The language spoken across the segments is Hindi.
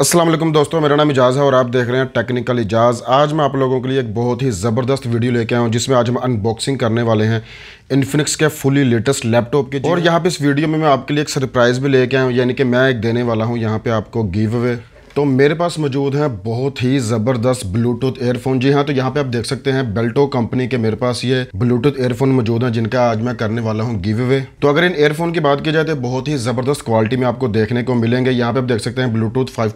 असलम दोस्तों मेरा नाम इजाज़ है और आप देख रहे हैं टेक्निकल इजाज़ आज मैं आप लोगों के लिए एक बहुत ही ज़बरदस्त वीडियो लेके आया हूँ जिसमें आज हम अनबॉक्सिंग करने वाले हैं इन्फिनिक्स के फुली लेटेस्ट लैपटॉप की और यहाँ पे इस वीडियो में मैं आपके लिए एक सरप्राइज़ भी लेके आया हूँ यानी कि मैं एक देने वाला हूँ यहाँ पे आपको गिव अवे तो मेरे पास मौजूद है बहुत ही ज़बरदस्त ब्लूटूथ एयरफोन जी हाँ तो यहाँ पे आप देख सकते हैं बेल्टो कंपनी के मेरे पास ये ब्लूटूथ एयरफोन मौजूद हैं जिनका आज मैं करने वाला हूँ गिव अवे तो अगर इन एयरफोन की बात की जाए तो बहुत ही ज़बरदस्त क्वालिटी में आपको देखने को मिलेंगे यहाँ पे आप देख सकते हैं ब्लूटूथ फाइव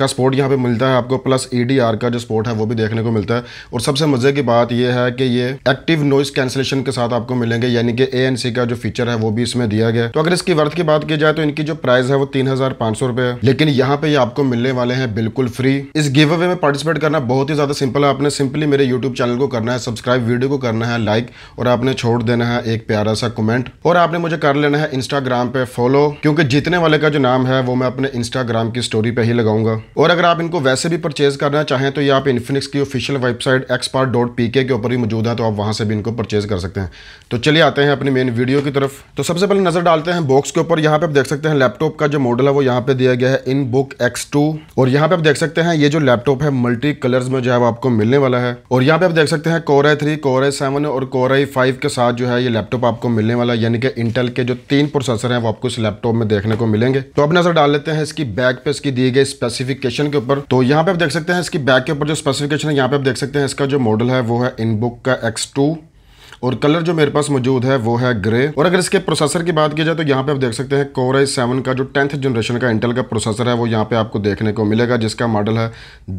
का स्पोर्ट यहाँ पे मिलता है आपको प्लस ई e का जो स्पोर्ट है वो भी देखने को मिलता है और सबसे मज़े की बात यह है कि ये एक्टिव नॉइस कैंसिलेशन के साथ आपको मिलेंगे यानी कि ए का जो फीचर है वो भी इसमें दिया गया तो अगर इसकी वर्थ की बात की जाए तो इनकी जो प्राइस है वो तीन है लेकिन यहाँ पे आपको मिलने मिलने वाले हैं बिल्कुल फ्री इस गिव अवे में पार्टिसिपेट करना बहुत ही ज़्यादा सिंपल है आपने सिंपली मेरे यूट्यूब चैनल को करना है सब्सक्राइब वीडियो को करना है लाइक और आपने छोड़ देना है एक प्यारा सा कमेंट और आपने मुझे कर लेना है इंस्टाग्राम पे फॉलो क्योंकि जीतने वाले का जो नाम है वो मैं अपने इंस्टाग्राम की स्टोरी पे ही लगाऊंगा और अगर आप इनको वैसे भी परचेज करना चाहें तो ये आप इन्फिनिक्स की ऑफिशियल वेबसाइट एक्सपार्ट डॉट पी के ऊपर ही मौजूद है तो आप वहां से भी इनको परचेज कर सकते हैं तो चलिए आते हैं अपनी मेन वीडियो की तरफ तो सबसे पहले नजर डालते हैं बॉक्स के ऊपर यहाँ पे आप देख सकते हैं लैपटॉप का जो मॉडल है वो यहाँ पे दिया गया है इन बुक एक्स टू और यहाँ पे आप देख सकते हैं ये जो लैपटॉप है मल्टी कलर्स में जो है वो आपको मिलने वाला है और यहाँ पे आप देख सकते हैं core I three core I seven और कोर आई फाइव के साथ जो है ये लैपटॉप आपको मिलने वाला है यानी कि इंटेल के जो तीन प्रोसेसर है वो आपको इस लैपटॉप में देखने को मिलेंगे तो अब नजर डाल लेते हैं इसकी बैक पे इसकी दी गई स्पेसिफिकेशन के ऊपर तो यहाँ पे आप देख सकते हैं इसकी बैक के ऊपर जो स्पेसिफिकेशन है यहाँ पे आप देख सकते हैं इसका जो मॉडल है वो है इनबुक का एक्स और कलर जो मेरे पास मौजूद है वो है ग्रे और अगर इसके प्रोसेसर की बात की जाए तो यहाँ पे आप देख सकते हैं कोर आई सेवन का जो टेंथ जनरेशन का इंटेल का प्रोसेसर है वो यहाँ पे आपको देखने को मिलेगा जिसका मॉडल है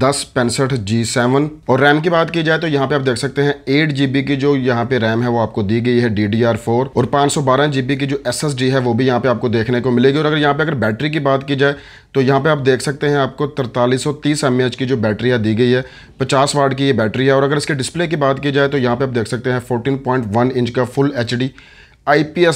दस पैंसठ जी सेवन और रैम की बात की जाए तो यहाँ पे आप देख सकते हैं एट जीबी की जो यहाँ पे रैम है वो आपको दी गई है डी डी आर फोर और पाँच सौ बारह जीबी की जो एस एस डी है वो भी यहाँ पे आपको देखने को मिलेगी और अगर यहाँ पे अगर बैटरी की बात की जाए तो यहाँ पे आप देख सकते हैं आपको तरतालीस सौ तीस एम एच की जो बैटरी है दी गई है पचास वाट की ये बैटरी है और अगर इसके डिस्प्ले की बात की जाए तो यहाँ पे आप देख सकते हैं फोर्टीन पॉइंट वन इंच का फुल एच डी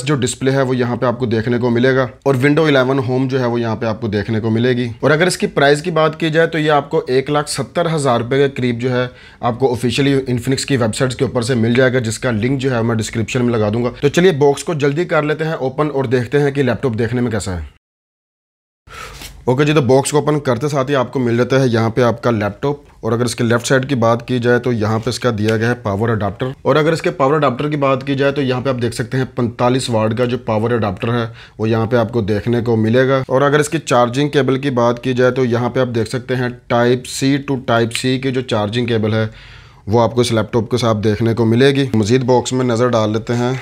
जो डिस्प्ले है वो यहाँ पे आपको देखने को मिलेगा और विंडो 11 होम जो है वो यहाँ पे आपको देखने को मिलेगी और अगर इसकी प्राइस की बात की जाए तो ये आपको एक लाख सत्तर हज़ार रुपये के करीब जो है आपको ऑफिशियली इन्फिनिक्स की वेबसाइट्स के ऊपर से मिल जाएगा जिसका लिंक जो है मैं डिस्क्रिप्शन में लगा दूंगा तो चलिए बॉक्स को जल्दी कर लेते हैं ओपन और देखते हैं कि लैपटॉप देखने में कैसा है ओके okay जी तो बॉक्स को ओपन करते साथ ही आपको मिल जाता है यहाँ पे आपका लैपटॉप और अगर इसके लेफ्ट साइड की बात की जाए तो यहाँ पे इसका दिया गया है पावर अडाप्टर और अगर इसके पावर अडाप्टर की बात की जाए तो यहाँ पे आप देख सकते हैं 45 वाट का जो पावर अडाप्टर है वो यहाँ पे आपको देखने को मिलेगा और अगर इसकी चार्जिंग केबल की बात की जाए तो यहाँ पे आप देख सकते हैं type C to type C की जो चार्जिंग केबल है वो आपको इस लैपटॉप के साथ देखने को मिलेगी मजीद बॉक्स में नज़र डाल लेते हैं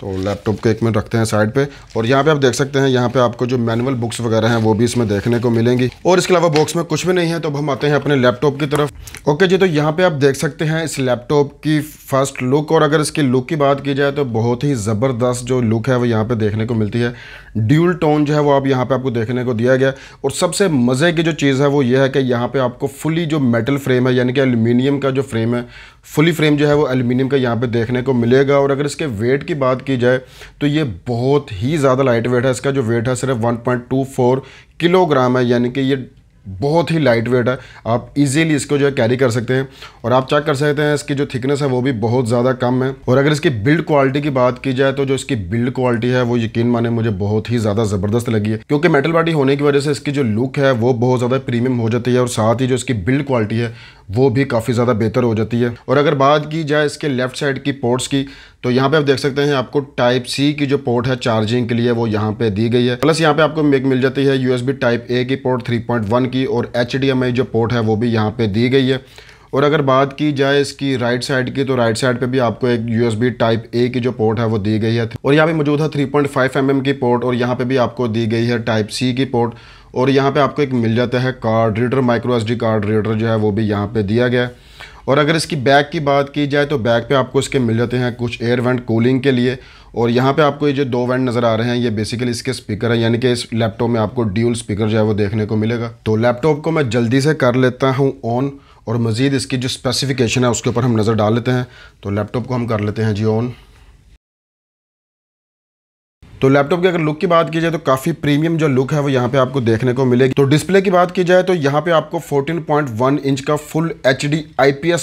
तो लैपटॉप को एक में रखते हैं साइड पे और यहाँ पे आप देख सकते हैं यहाँ पे आपको जो मैनुअल बुक्स वगैरह हैं वो भी इसमें देखने को मिलेंगी और इसके अलावा बॉक्स में कुछ भी नहीं है तो अब हम आते हैं अपने लैपटॉप की तरफ ओके जी तो यहाँ पे आप देख सकते हैं इस लैपटॉप की फर्स्ट लुक और अगर इसकी लुक की बात की जाए तो बहुत ही ज़बरदस्त जो लुक है वो यहाँ पर देखने को मिलती है ड्यूल टोन जो है वो आप यहाँ पर आपको देखने को दिया गया और सबसे मज़े की जो चीज़ है वो ये है कि यहाँ पर आपको फुली जो मेटल फ्रेम है यानी कि एल्यूमिनियम का जो फ्रेम है फुली फ्रेम जो है वो एल्यूमिनियम का यहाँ पे देखने को मिलेगा और अगर इसके वेट की बात की जाए तो ये बहुत ही ज़्यादा लाइट वेट है इसका जो वेट है सिर्फ 1.24 किलोग्राम है यानी कि ये बहुत ही लाइट वेट है आप इजीली इसको जो है कैरी कर सकते हैं और आप चेक कर सकते हैं इसकी जो थिकनेस है वो भी बहुत ज़्यादा कम है और अगर इसकी बिल्ड क्वालिटी की बात की जाए तो जो इसकी बिल्ड क्वालिटी है वो यकीन माने मुझे बहुत ही ज़्यादा ज़बरदस्त लगी है क्योंकि मेटल बॉडी होने की वजह से इसकी जो लुक है वो बहुत ज़्यादा प्रीमियम हो जाती है और साथ ही जो इसकी बिल्ड क्वालिटी है वो भी काफ़ी ज़्यादा बेहतर हो जाती है और अगर बात की जाए इसके लेफ़्ट साइड की पोर्ट्स की तो यहाँ पे आप देख सकते हैं आपको टाइप सी की जो पोर्ट है चार्जिंग के लिए वो यहाँ पे दी गई है प्लस यहाँ पे आपको मेक मिल जाती है यूएसबी टाइप ए की पोर्ट 3.1 की और एच जो पोर्ट है वो भी यहाँ पर दी गई है और अगर बात की जाए इसकी राइट साइड की तो राइट साइड पे भी आपको एक यू टाइप ए की जो पोर्ट है वो दी गई है और यहाँ पे मौजूद है 3.5 पॉइंट mm की पोर्ट और यहाँ पे भी आपको दी गई है टाइप सी की पोर्ट और यहाँ पे आपको एक मिल जाता है card reader micro S card reader जो है वो भी यहाँ पे दिया गया है और अगर इसकी बैग की बात की जाए तो बैग पे आपको इसके मिल जाते हैं कुछ एयर वेंट कूलिंग के लिए और यहाँ पे आपको ये जो दो वेंट नज़र आ रहे हैं ये बेसिकली इसके स्पीकर हैं यानी कि इस लैपटॉप में आपको ड्यूल स्पीकर जो है वो देखने को मिलेगा तो लैपटॉप को मैं जल्दी से कर लेता हूँ ऑन और मज़ीद इसकी जो स्पेसिफिकेशन है उसके ऊपर हम नज़र डाल लेते हैं तो लैपटॉप को हम कर लेते हैं जी ऑन तो लैपटॉप की अगर लुक की बात की जाए तो काफ़ी प्रीमियम जो लुक है वो यहाँ पे आपको देखने को मिलेगी तो डिस्प्ले की बात की जाए तो यहाँ पे आपको 14.1 इंच का फुल एच डी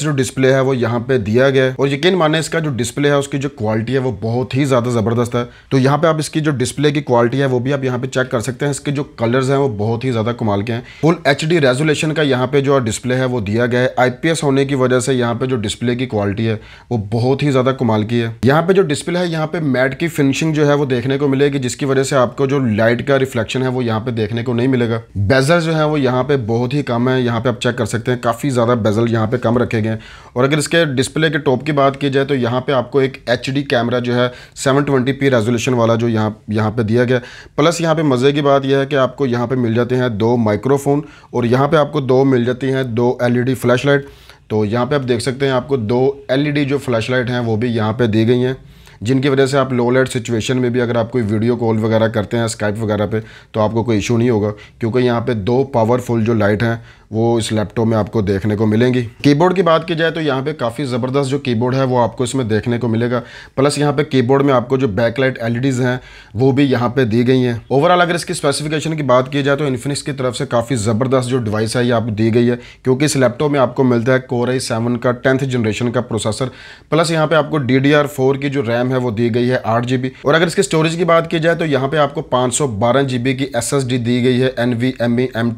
जो डिस्प्ले है वो यहाँ पे दिया गया है और यकीन माने इसका जो डिस्प्ले है उसकी जो क्वालिटी है वो बहुत ही ज़्यादा ज़बरदस्त है तो यहाँ पे आप इसकी जो डिस्प्ले की क्वालिटी है वो भी आप यहाँ पे चेक कर सकते हैं इसके जो कलर्स है वो बहुत ही ज़्यादा कमाल के हैं फुल एच डी का यहाँ पे जो डिस्प्ले है वो दिया गया है आईपीएस होने की वजह से यहाँ पे जो डिस्प्ले की क्वालिटी है वो बहुत ही ज़्यादा कमाल की है यहाँ पे जो डिस्प्ले है यहाँ पे मैट की फिनिशिंग जो है वो देखने को को मिलेगी जिसकी वजह से आपको जो लाइट का रिफ्लेक्शन है वो यहाँ पे देखने को नहीं मिलेगा बेजल जो है वो यहाँ पे बहुत ही कम है यहाँ पे आप चेक कर सकते हैं काफ़ी ज़्यादा बेजल यहाँ पे कम रखे गए हैं और अगर इसके डिस्प्ले के टॉप की बात की जाए तो यहाँ पे आपको एक एच कैमरा जो है सेवन ट्वेंटी रेजोल्यूशन वाला जो यहाँ यहाँ पर दिया गया प्लस यहाँ पर मज़े की बात यह है कि आपको यहाँ पर मिल जाते हैं दो माइक्रोफोन और यहाँ पर आपको दो मिल जाती हैं दो एल ई तो यहाँ पे आप देख सकते हैं आपको दो एलईडी जो फ्लैशलाइट हैं वो भी यहाँ पे दी गई हैं जिनकी वजह से आप लो लाइट सिचुएशन में भी अगर आप कोई वीडियो कॉल वगैरह करते हैं स्काइप वगैरह पे तो आपको कोई इशू नहीं होगा क्योंकि यहाँ पे दो पावरफुल जो लाइट हैं वो इस लैपटॉप में आपको देखने को मिलेंगी कीबोर्ड की बात की जाए तो यहाँ पे काफ़ी ज़बरदस्त जो कीबोर्ड है वो आपको इसमें देखने को मिलेगा प्लस यहाँ पे कीबोर्ड में आपको जो बैकलाइट एलईडीज़ हैं वो भी यहाँ पे दी गई हैं ओवरऑल अगर इसकी स्पेसिफिकेशन की बात की जाए तो इन्फिनिक्स की तरफ से काफ़ी ज़बरदस्त जो डिवाइस है ये आपको दी गई है क्योंकि इस लैपटॉप में आपको मिलता है आई सेवन का टेंथ जनरेशन का प्रोसेसर प्लस यहाँ पर आपको डी की जो रैम है वो दी गई है आठ और अगर इसकी स्टोरेज की बात की जाए तो यहाँ पर आपको पाँच की एस दी गई है एन वी e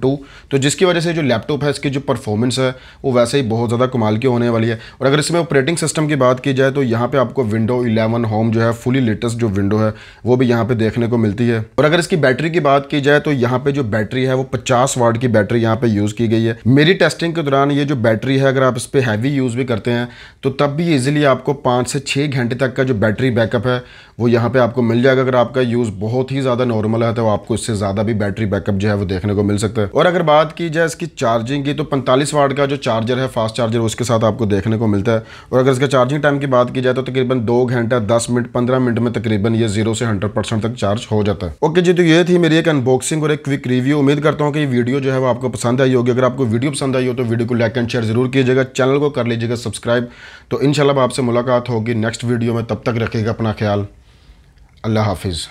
तो जिसकी वजह से जो लैपटॉप है इसकी जो परफॉर्मेंस है वो वैसे ही बहुत ज़्यादा कमाल की होने वाली है और अगर इसमें ऑपरेटिंग सिस्टम की बात की जाए तो यहाँ पे आपको विंडो 11 होम जो है फुली लेटेस्ट जो विंडो है वो भी यहाँ पे देखने को मिलती है और अगर इसकी बैटरी की बात की जाए तो यहाँ पे जो बैटरी है वो पचास वार्ड की बैटरी यहाँ पे यूज़ की गई है मेरी टेस्टिंग के दौरान ये जो बैटरी है अगर आप इस पर हैवी यूज़ भी करते हैं तो तब भी ईजिली आपको पाँच से छः घंटे तक का जो बैटरी बैकअप है वो यहाँ पर आपको मिल जाएगा अगर आपका यूज़ बहुत ही ज़्यादा नॉर्मल है तो आपको इससे ज़्यादा भी बैटरी बैकअप जो है वो देखने को मिल सकता है और अगर बात की जाए इसकी चार्जिंग की तो 45 वाट का जो चार्जर है फास्ट चार्जर उसके साथ आपको देखने को मिलता है और अगर इसके चार्जिंग टाइम की बात की जाए तो तकरीबन दो घंटा दस मिनट पंद्रह मिनट में तकरीबन ये जीरो से हंड्रेड परसेंट तक चार्ज हो जाता है ओके जी तो ये थी मेरी एक अनबॉक्सिंग और एक क्विक रिव्यू उम्मीद करता हूँ कि वीडियो जो है वो आपको पसंद आई होगी अगर आपको वीडियो पसंद आई हो तो वीडियो को लाइक एंड शेयर जरूर कीजिएगा चैनल को कर लीजिएगा सब्सक्राइब तो इनशाला आपसे मुलाकात होगी नेक्स्ट वीडियो में तब तक रखिएगा अपना ख्याल अल्लाह हाफिज़